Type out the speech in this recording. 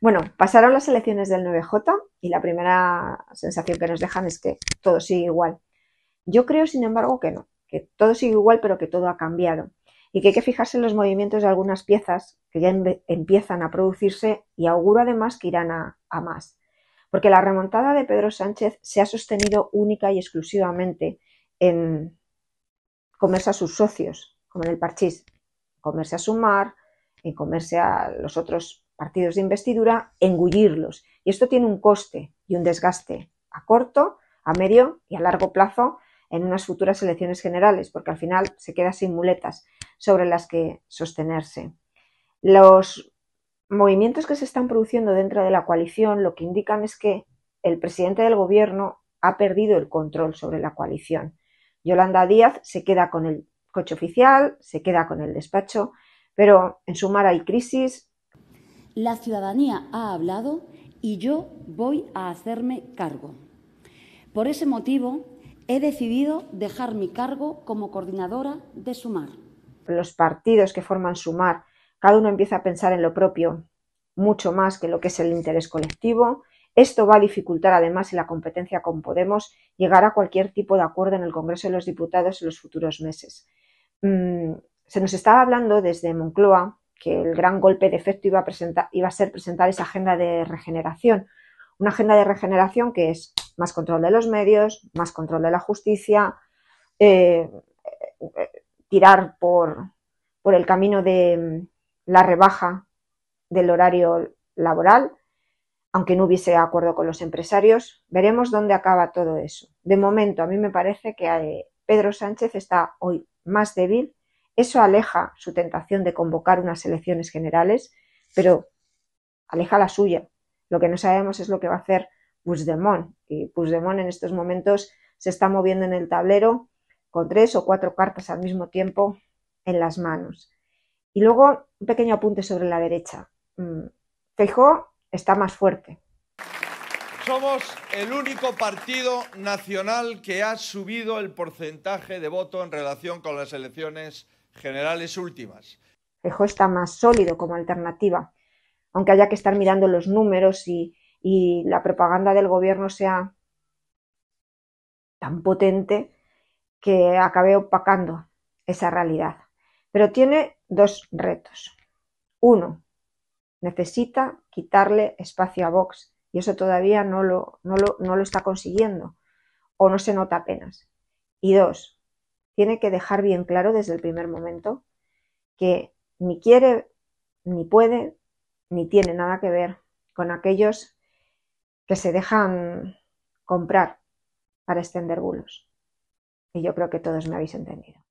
Bueno, pasaron las elecciones del 9J y la primera sensación que nos dejan es que todo sigue igual. Yo creo, sin embargo, que no, que todo sigue igual, pero que todo ha cambiado y que hay que fijarse en los movimientos de algunas piezas que ya empiezan a producirse y auguro además que irán a, más. Porque la remontada de Pedro Sánchez se ha sostenido única y exclusivamente en comerse a sus socios, como en el parchís, comerse a mar en comerse a los otros partidos de investidura, engullirlos. Y esto tiene un coste y un desgaste a corto, a medio y a largo plazo en unas futuras elecciones generales, porque al final se queda sin muletas sobre las que sostenerse. Los movimientos que se están produciendo dentro de la coalición lo que indican es que el presidente del gobierno ha perdido el control sobre la coalición. Yolanda Díaz se queda con el coche oficial, se queda con el despacho, pero en sumar hay crisis, la ciudadanía ha hablado y yo voy a hacerme cargo. Por ese motivo, he decidido dejar mi cargo como coordinadora de Sumar. Los partidos que forman Sumar, cada uno empieza a pensar en lo propio, mucho más que lo que es el interés colectivo. Esto va a dificultar, además, en la competencia con Podemos, llegar a cualquier tipo de acuerdo en el Congreso de los Diputados en los futuros meses. Mm, se nos estaba hablando desde Moncloa que el gran golpe de efecto iba a, iba a ser presentar esa agenda de regeneración. Una agenda de regeneración que es más control de los medios, más control de la justicia, eh, eh, tirar por, por el camino de mm, la rebaja del horario laboral, aunque no hubiese acuerdo con los empresarios. Veremos dónde acaba todo eso. De momento, a mí me parece que eh, Pedro Sánchez está hoy más débil eso aleja su tentación de convocar unas elecciones generales, pero aleja la suya. Lo que no sabemos es lo que va a hacer Puigdemont. Y Puigdemont en estos momentos se está moviendo en el tablero con tres o cuatro cartas al mismo tiempo en las manos. Y luego un pequeño apunte sobre la derecha. Mm, Feijó está más fuerte. Somos el único partido nacional que ha subido el porcentaje de voto en relación con las elecciones generales últimas. EJO está más sólido como alternativa, aunque haya que estar mirando los números y, la propaganda del gobierno sea tan potente que acabe opacando esa realidad. Pero tiene dos retos. Uno, necesita quitarle espacio a Vox y eso todavía no lo, no lo, no lo está consiguiendo o no se nota apenas. Y dos, tiene que dejar bien claro desde el primer momento que ni quiere, ni puede, ni tiene nada que ver con aquellos que se dejan comprar para extender bulos. Y yo creo que todos me habéis entendido.